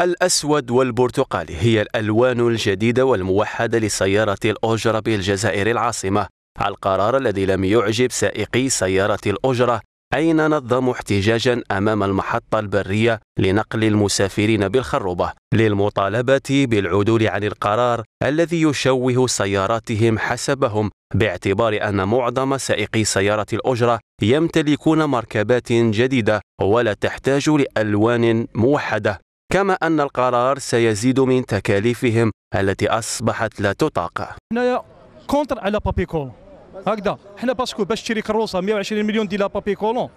الأسود والبرتقالي هي الألوان الجديدة والموحدة لسيارة الأجرة بالجزائر العاصمة القرار الذي لم يعجب سائقي سيارة الأجرة أين نظموا احتجاجا أمام المحطة البرية لنقل المسافرين بالخروبة للمطالبة بالعدول عن القرار الذي يشوه سياراتهم حسبهم باعتبار أن معظم سائقي سيارة الأجرة يمتلكون مركبات جديدة ولا تحتاج لألوان موحدة كما أن القرار سيزيد من تكاليفهم التي أصبحت لا تطاق هنايا كونتر على بابي كولون هكذا حنا باسكو باش تشري كروسه 120 مليون ديال بابي كولون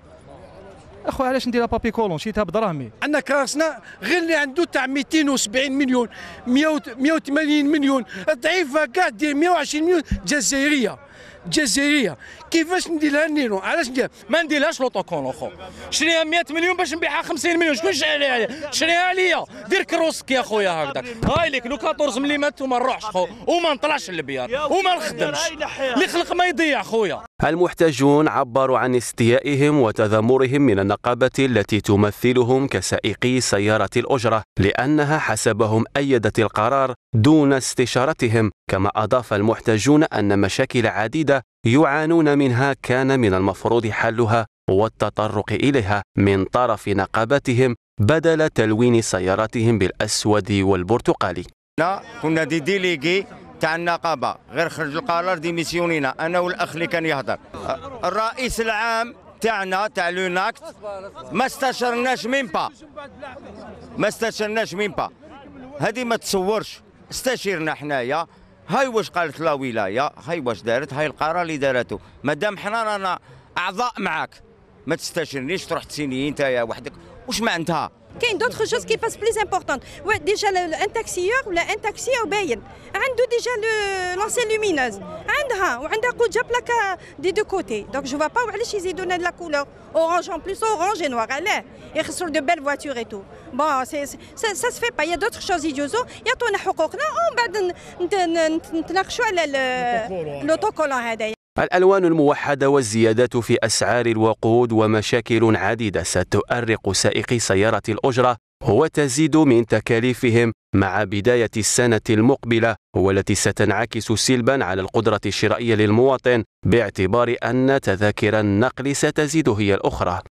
اخويا علاش ندير بابي كولون شريتها بدراهمي عندنا كراسنا غير اللي عنده تاع 270 مليون 180 مليون ضعيفه كاع دير 120 مليون جزائريه جزائريه كيفاش ندير لها النيرون علاش ندير ما نديرلهاش لوطوكون اخو شريها 100 مليون باش نبيعها 50 مليون شكون عليها شريها عليا دير كروسك يا خويا هكذاك هاي ليك لو 14 ملي مات وما نروحش خو وما نطلعش للبيار وما نخدمش اللي خلق ما يضيع خويا المحتجون عبروا عن استيائهم وتذمرهم من النقابة التي تمثلهم كسائقي سيارة الأجرة لأنها حسبهم أيدت القرار دون استشارتهم كما أضاف المحتجون أن مشاكل عديدة يعانون منها كان من المفروض حلها والتطرق إليها من طرف نقابتهم بدل تلوين سياراتهم بالأسود والبرتقالي كنا دي ديليغي تاع النقابه غير خرج القرار ديميسيونينا انا والاخ اللي كان يهضر الرئيس العام تاعنا تاع لوناكت ما استشرناش من با ما استشرناش من با هذه ما تصورش استشيرنا حنايا هاي واش قالت لا ولايه هاي واش دارت هاي القرار اللي دارته مادام حنا رانا اعضاء معاك ما تستشيرنيش تروح تسيني انت يا وحدك واش معناتها Il y a d'autres choses qui passent plus importantes. Ouais, déjà, un taxieur ou un taxi au Bayen. a déjà l'ancienne lumineuse. Andra, hein, ou plaque des deux côtés. Donc je ne vois pas où ils donnent de la couleur. Orange en plus, orange et noir. Elle Ils reçoivent de belles voitures et tout. Bon, ça, ne se fait pas. Il y a d'autres choses idiotes. Il y a ton un On بعد نتناقشوا l'autocollant الألوان الموحدة والزيادات في أسعار الوقود ومشاكل عديدة ستؤرق سائقي سيارة الأجرة وتزيد من تكاليفهم مع بداية السنة المقبلة والتي ستنعكس سلبا على القدرة الشرائية للمواطن باعتبار أن تذاكر النقل ستزيد هي الأخرى